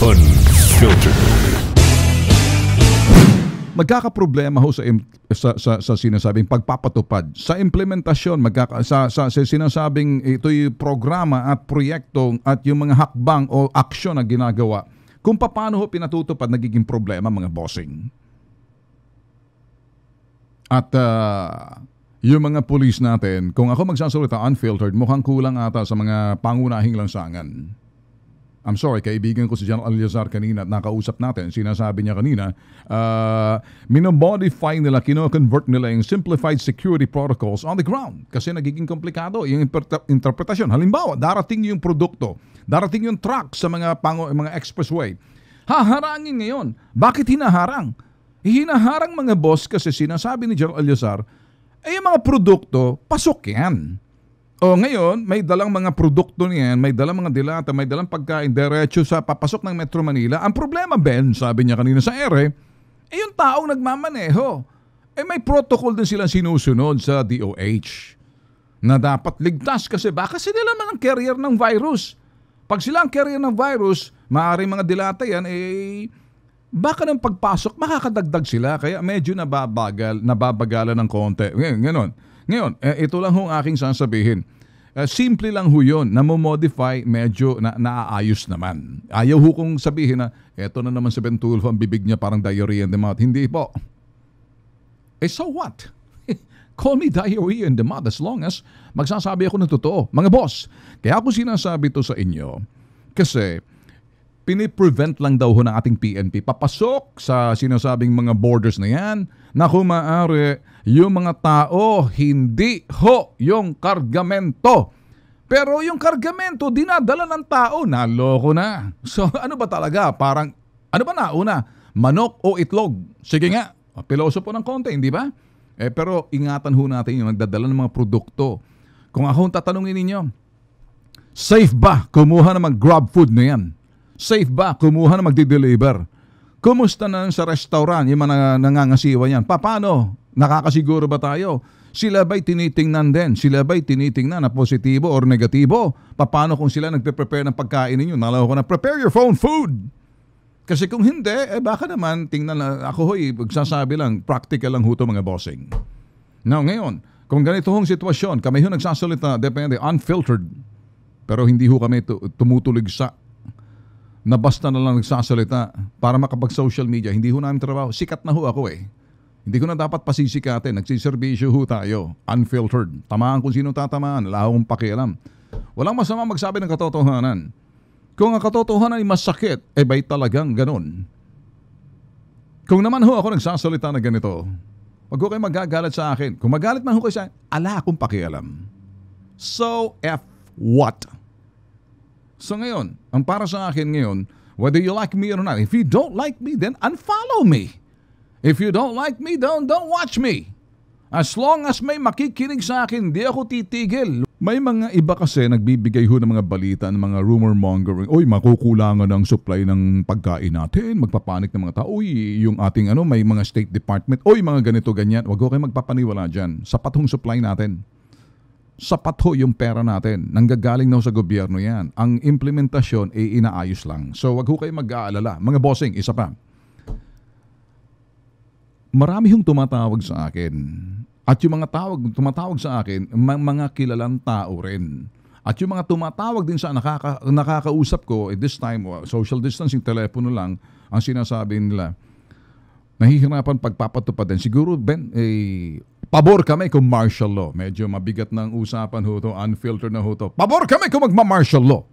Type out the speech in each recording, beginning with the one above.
Unfiltered. Magkakaproblema ho sa, sa, sa, sa sinasabing pagpapatupad. Sa implementasyon, magkaka, sa, sa, sa sinasabing ito'y programa at proyekto at yung mga hakbang o aksyon na ginagawa, kung paano ho pinatutupad nagiging problema mga bossing. At uh, yung mga pulis natin, kung ako magsasalita unfiltered, mukhang kulang ata sa mga pangunahing lansangan. I'm sorry, kaibigan ko si General Alazar kanina at nakausap natin, sinasabi niya kanina, uh, minomodify nila, kino-convert nila yung simplified security protocols on the ground kasi nagiging komplikado yung inter- interpretasyon. Halimbawa, darating yung produkto, darating yung truck sa mga, pango, mga expressway. Haharangin ngayon. Bakit hinaharang? Hinaharang mga boss kasi sinasabi ni John Alazar, eh yung mga produkto, pasok yan. Oh, ngayon, may dalang mga produkto niyan, may dalang mga dilata, may dalang pagkain, diretso sa papasok ng Metro Manila. Ang problema, Ben, sabi niya kanina sa ere, eh, eh yung taong nagmamaneho. Eh may protocol din silang sinusunod sa DOH na dapat ligtas kasi baka sila naman ang carrier ng virus. Pag sila ang carrier ng virus, maaaring mga dilata yan, eh baka ng pagpasok makakadagdag sila kaya medyo nababagal, nababagalan ng konti. Ngayon, ganon. Ngayon, eh, ito lang hong aking sasabihin. Eh, simple lang ho yun, namomodify, medyo na, naaayos naman. Ayaw ho kong sabihin na, eto na naman si Bentulfo, ang bibig niya parang diarrhea in the mouth. Hindi po. Eh so what? Call me diarrhea in the mouth as long as magsasabi ako ng totoo. Mga boss, kaya ako sinasabi to sa inyo, kasi piniprevent lang daw ho ng ating PNP papasok sa sinasabing mga borders na yan na kung maaari yung mga tao hindi ho yung kargamento. Pero yung kargamento dinadala ng tao, naloko na. So ano ba talaga? Parang ano ba nauna? Manok o itlog? Sige nga, piloso po ng konti, hindi ba? Eh pero ingatan ho natin yung nagdadala ng mga produkto. Kung ako ang tatanungin ninyo, safe ba kumuha ng mga grab food na yan? Safe ba? Kumuha na magde deliver Kumusta na sa restaurant yung mga nangangasiwa yan? Paano? Nakakasiguro ba tayo? Sila ba'y tinitingnan din? Sila ba'y tinitingnan na positibo or negatibo? Paano kung sila nagpe-prepare ng pagkain ninyo? Nalaw ko na, prepare your phone food! Kasi kung hindi, eh baka naman, tingnan na, ako hoy, pagsasabi lang, practical lang huto mga bossing. Now ngayon, kung ganito hong sitwasyon, kami ho nagsasalita, depende, unfiltered. Pero hindi ho kami tumutulig sa na basta na lang nagsasalita para makapag-social media. Hindi ho namin trabaho. Sikat na ho ako eh. Hindi ko na dapat pasisikatin. Nagsiservisyo ho tayo. Unfiltered. Tamaan kung sino tatamaan. Wala akong pakialam. Walang masama magsabi ng katotohanan. Kung ang katotohanan ay masakit, eh ba'y talagang ganun? Kung naman ho ako nagsasalita na ganito, wag ho kayo magagalit sa akin. Kung magalit man ho kayo sa akin, ala akong pakialam. So, F what? So ngayon, ang para sa akin ngayon, whether you like me or not, if you don't like me, then unfollow me. If you don't like me, don't, don't watch me. As long as may makikinig sa akin, di ako titigil. May mga iba kasi nagbibigay ho ng mga balita, ng mga rumor mongering. Oy, makukulangan ng supply ng pagkain natin. Magpapanik ng mga tao. Oy, yung ating ano, may mga State Department. Oy, mga ganito, ganyan. Huwag ko kayo magpapaniwala dyan. Sapat hong supply natin sapat ho yung pera natin. Nanggagaling na ho sa gobyerno yan. Ang implementasyon ay eh, inaayos lang. So wag ho kayo mag-aalala. Mga bossing, isa pa. Marami hong tumatawag sa akin. At yung mga tawag, tumatawag sa akin, mga kilalang tao rin. At yung mga tumatawag din sa nakaka, nakakausap ko, at eh, this time, social distancing, telepono lang, ang sinasabi nila, nahihirapan pagpapatupad din. Siguro, Ben, eh, Pabor kami kung martial law. Medyo mabigat ng usapan ho to, unfiltered na ho to. Pabor kami kung magma-martial law.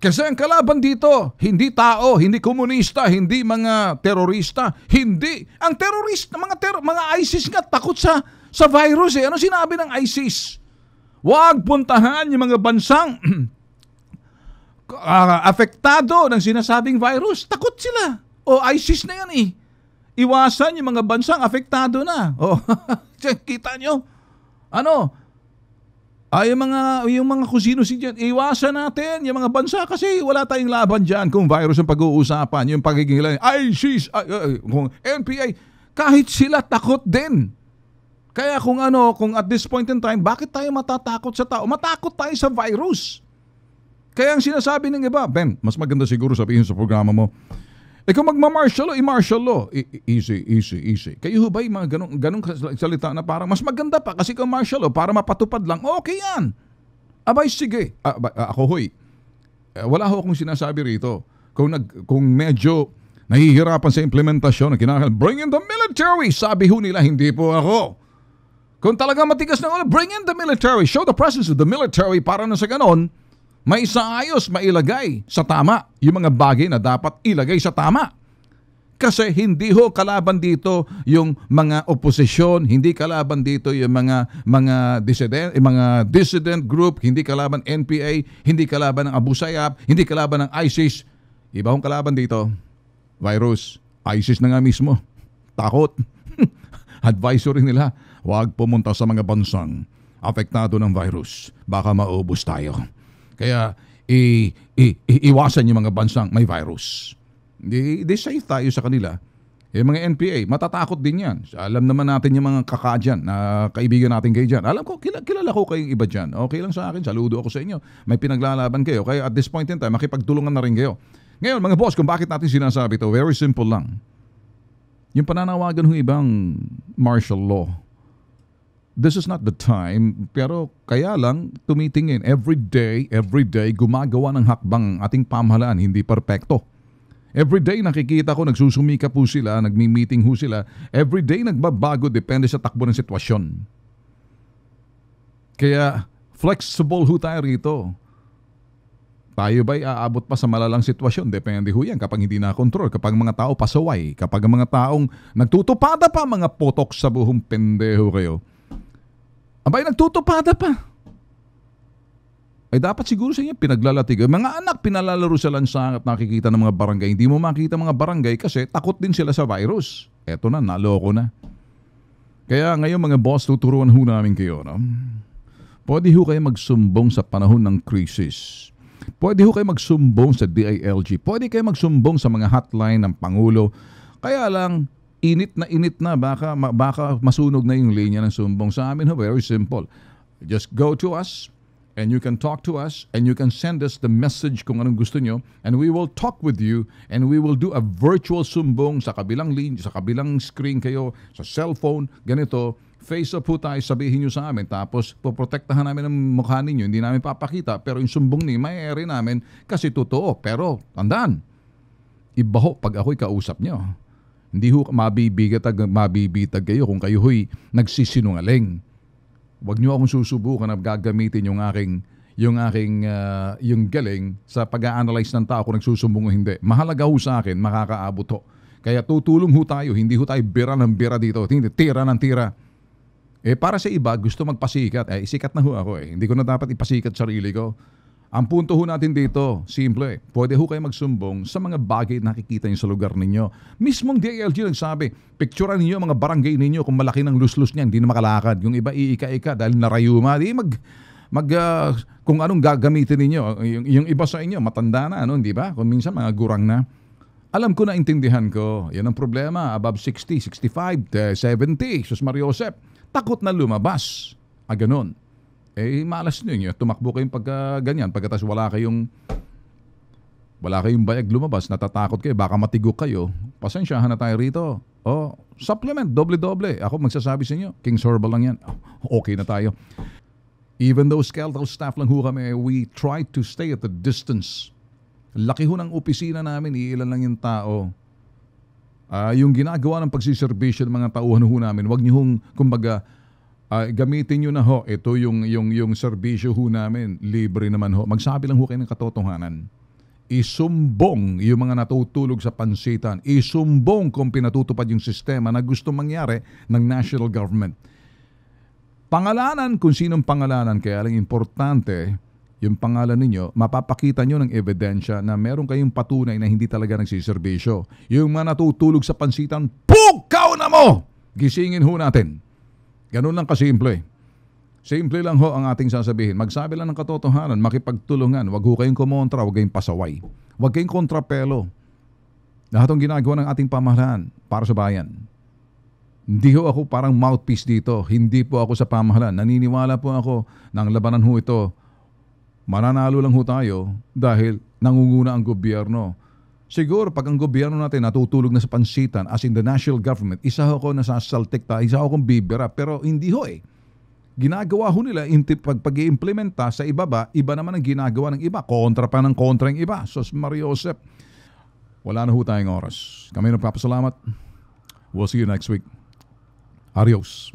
Kasi ang kalaban dito, hindi tao, hindi komunista, hindi mga terorista, hindi. Ang terorista, mga, ter- mga ISIS nga, takot sa, sa virus eh. Ano sinabi ng ISIS? Huwag puntahan yung mga bansang uh, apektado ng sinasabing virus. Takot sila. O ISIS na yan eh iwasan yung mga bansang apektado na. Oh, kita nyo. Ano? Ay, ah, yung mga, yung mga kusino si dyan, iwasan natin yung mga bansa kasi wala tayong laban dyan kung virus ang pag-uusapan, yung pagiging ISIS, ay, ah, ay, ah, eh, kung NPA, kahit sila takot din. Kaya kung ano, kung at this point in time, bakit tayo matatakot sa tao? Matakot tayo sa virus. Kaya ang sinasabi ng iba, Ben, mas maganda siguro sabihin sa programa mo, eh kung magma-martial law, i-martial law. easy, easy, easy. Kayo ho ba yung mga ganong, ganong salita na parang mas maganda pa kasi kung martial law, para mapatupad lang, okay yan. Abay, sige. Ah, ba, ah, ako hoy, eh, wala ho akong sinasabi rito. Kung, nag, kung medyo nahihirapan sa implementasyon, kinakal, bring in the military. Sabi ho nila, hindi po ako. Kung talaga matigas na ulo, bring in the military. Show the presence of the military para na sa ganon, may maisaayos, mailagay sa tama yung mga bagay na dapat ilagay sa tama. Kasi hindi ho kalaban dito yung mga oposisyon, hindi kalaban dito yung mga mga dissident, yung mga dissident group, hindi kalaban NPA, hindi kalaban ng Abu Sayyaf, hindi kalaban ng ISIS. Iba hong kalaban dito. Virus, ISIS na nga mismo. Takot. Advisory nila, huwag pumunta sa mga bansang apektado ng virus. Baka maubos tayo. Kaya i, i, i, iwasan yung mga bansang may virus. Di, di safe tayo sa kanila. Yung eh, mga NPA, matatakot din yan. Alam naman natin yung mga kaka dyan, na kaibigan natin kayo dyan. Alam ko, kilala, kilala ko kayong iba dyan. Okay lang sa akin, saludo ako sa inyo. May pinaglalaban kayo. Kaya at this point in time, makipagtulungan na rin kayo. Ngayon, mga boss, kung bakit natin sinasabi to very simple lang. Yung pananawagan ng ibang martial law, this is not the time, pero kaya lang tumitingin every day, every day gumagawa ng hakbang ating pamahalaan, hindi perpekto. Every day nakikita ko nagsusumika po sila, nagmi-meeting ho sila. Every day nagbabago depende sa takbo ng sitwasyon. Kaya flexible ho tayo rito. Tayo ba'y aabot pa sa malalang sitwasyon? Depende ho yan kapag hindi na kontrol, kapag mga tao pasaway, kapag mga taong nagtutupada pa mga potok sa buhong pendeho kayo Abay, nagtutupada pa. Ay dapat siguro sa inyo pinaglalatig. Ay, mga anak, pinalalaro sa lansang at nakikita ng mga barangay. Hindi mo makita mga barangay kasi takot din sila sa virus. Eto na, naloko na. Kaya ngayon mga boss, tuturuan ho namin kayo. No? Pwede ho kayo magsumbong sa panahon ng krisis. Pwede ho kayo magsumbong sa DILG. Pwede kayo magsumbong sa mga hotline ng Pangulo. Kaya lang, init na init na, baka, baka masunog na yung linya ng sumbong. Sa amin, ho, very simple. Just go to us, and you can talk to us, and you can send us the message kung anong gusto nyo, and we will talk with you, and we will do a virtual sumbong sa kabilang linya, sa kabilang screen kayo, sa cellphone, ganito, face up po tayo, sabihin nyo sa amin, tapos poprotektahan namin ang mukha ninyo, hindi namin papakita, pero yung sumbong ni may ere namin kasi totoo. Pero, tandaan, ibaho ho pag ako'y kausap nyo. Hindi ho mabibigat mabibitag kayo kung kayo ho'y nagsisinungaling. Huwag niyo akong susubukan at gagamitin yung aking yung aking uh, yung galing sa pag-analyze ng tao kung nagsusumbong o hindi. Mahalaga ho sa akin, makakaabot ho. Kaya tutulong ho tayo, hindi ho tayo bira ng bira dito, hindi tira ng tira. Eh para sa iba, gusto magpasikat. Eh, isikat na ho ako eh. Hindi ko na dapat ipasikat sarili ko. Ang punto ho natin dito, simple, pwede ho kayo magsumbong sa mga bagay na nakikita niyo sa lugar ninyo. Mismong DILG nagsabi, picturean niyo mga barangay ninyo kung malaki ng luslus niya, hindi na makalakad. Yung iba iika-ika dahil narayuma, di mag mag uh, kung anong gagamitin ninyo. Yung, yung iba sa inyo matanda na, ano, di ba? Kung minsan mga gurang na. Alam ko na intindihan ko. Yan ang problema. Above 60, 65, 70. Sus Mario Joseph, Takot na lumabas. Ah, ganun eh malas nyo yun. Tumakbo kayong pagka ganyan. Pagkatas wala kayong wala kayong bayag lumabas, natatakot kayo, baka matigok kayo, pasensyahan na tayo rito. Oh, supplement, doble-doble. Ako magsasabi sa inyo, King's Herbal lang yan. okay na tayo. Even though skeletal staff lang ho kami, we try to stay at the distance. Laki ho ng opisina namin, iilan lang yung tao. Uh, yung ginagawa ng pagsiservisyo ng mga tauhan ho namin, wag niyo hong, kumbaga, uh, gamitin nyo na ho, ito yung, yung, yung serbisyo ho namin, libre naman ho. Magsabi lang ho kayo ng katotohanan. Isumbong yung mga natutulog sa pansitan. Isumbong kung pinatutupad yung sistema na gusto mangyari ng national government. Pangalanan kung sinong pangalanan, kaya lang importante, yung pangalan ninyo, mapapakita nyo ng ebidensya na meron kayong patunay na hindi talaga nagsiservisyo. Yung mga natutulog sa pansitan, pukaw na mo! Gisingin ho natin. Ganun lang kasimple. Simple lang ho ang ating sasabihin. Magsabi lang ng katotohanan, makipagtulungan. Huwag ho kayong kumontra, huwag kayong pasaway. Huwag kayong kontrapelo. Lahat ang ginagawa ng ating pamahalaan para sa bayan. Hindi ho ako parang mouthpiece dito. Hindi po ako sa pamahalaan. Naniniwala po ako ng labanan ho ito. Mananalo lang ho tayo dahil nangunguna ang gobyerno Siguro pag ang gobyerno natin natutulog na sa pansitan as in the national government, isa ho ko nasasaltik ta, isa ho kong bibira, pero hindi ho eh. Ginagawa ho nila pag pag implementa sa ibaba, iba naman ang ginagawa ng iba. Kontra pa ng kontra ng iba. Sos Mario Josep, wala na ho tayong oras. Kami nagpapasalamat. We'll see you next week. Adios.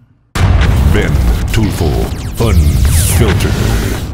Ben Tulfo Unfiltered.